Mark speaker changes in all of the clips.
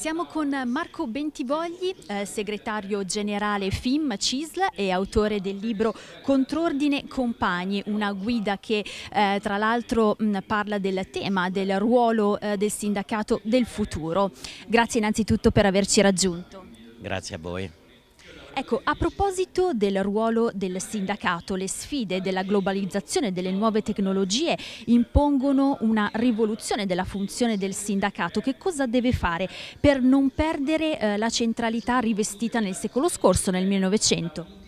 Speaker 1: Siamo con Marco Bentivogli, eh, segretario generale FIM CISL e autore del libro Contrordine Compagni, una guida che eh, tra l'altro mm, parla del tema del ruolo eh, del sindacato del futuro. Grazie innanzitutto per averci raggiunto.
Speaker 2: Grazie a voi.
Speaker 1: Ecco, a proposito del ruolo del sindacato, le sfide della globalizzazione delle nuove tecnologie impongono una rivoluzione della funzione del sindacato. Che cosa deve fare per non perdere eh, la centralità rivestita nel secolo scorso, nel 1900?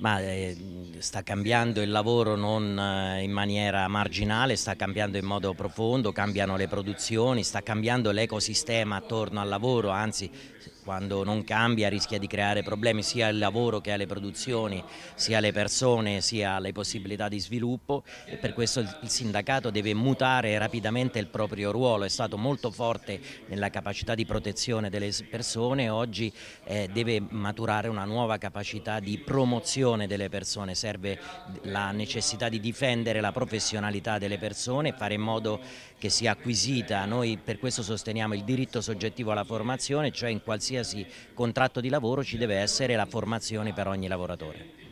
Speaker 2: Ma eh, sta cambiando il lavoro non eh, in maniera marginale, sta cambiando in modo profondo, cambiano le produzioni, sta cambiando l'ecosistema attorno al lavoro, anzi quando non cambia rischia di creare problemi sia al lavoro che alle produzioni, sia alle persone, sia alle possibilità di sviluppo e per questo il sindacato deve mutare rapidamente il proprio ruolo, è stato molto forte nella capacità di protezione delle persone, oggi eh, deve maturare una nuova capacità di promozione formazione delle persone, serve la necessità di difendere la professionalità delle persone, fare in modo che sia acquisita, noi per questo sosteniamo il diritto soggettivo alla formazione, cioè in qualsiasi contratto di lavoro ci deve essere la formazione per ogni lavoratore.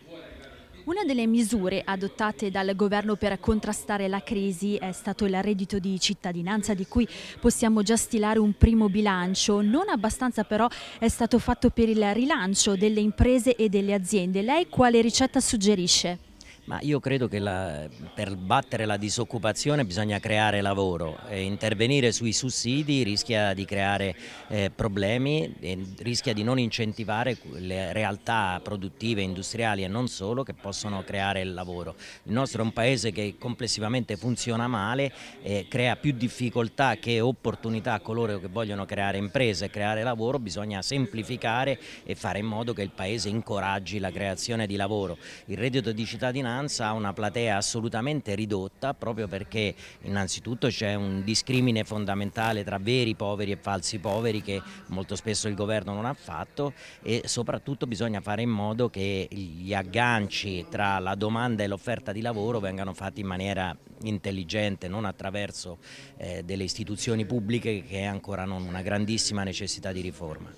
Speaker 1: Una delle misure adottate dal governo per contrastare la crisi è stato il reddito di cittadinanza di cui possiamo già stilare un primo bilancio. Non abbastanza però è stato fatto per il rilancio delle imprese e delle aziende. Lei quale ricetta suggerisce?
Speaker 2: Ma io credo che la, per battere la disoccupazione bisogna creare lavoro e intervenire sui sussidi rischia di creare eh, problemi, rischia di non incentivare le realtà produttive, industriali e non solo che possono creare il lavoro. Il nostro è un paese che complessivamente funziona male, e crea più difficoltà che opportunità a coloro che vogliono creare imprese e creare lavoro, bisogna semplificare e fare in modo che il paese incoraggi la creazione di lavoro. Il reddito di cittadinanza cittadinanza ha una platea assolutamente ridotta proprio perché innanzitutto c'è un discrimine fondamentale tra veri poveri e falsi poveri che molto spesso il governo non ha fatto e soprattutto bisogna fare in modo che gli agganci tra la domanda e l'offerta di lavoro vengano fatti in maniera intelligente, non attraverso eh, delle istituzioni pubbliche che è ancora non una grandissima necessità di riforma.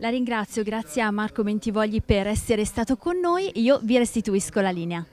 Speaker 1: La ringrazio, grazie a Marco Mentivogli per essere stato con noi. Io vi restituisco la linea.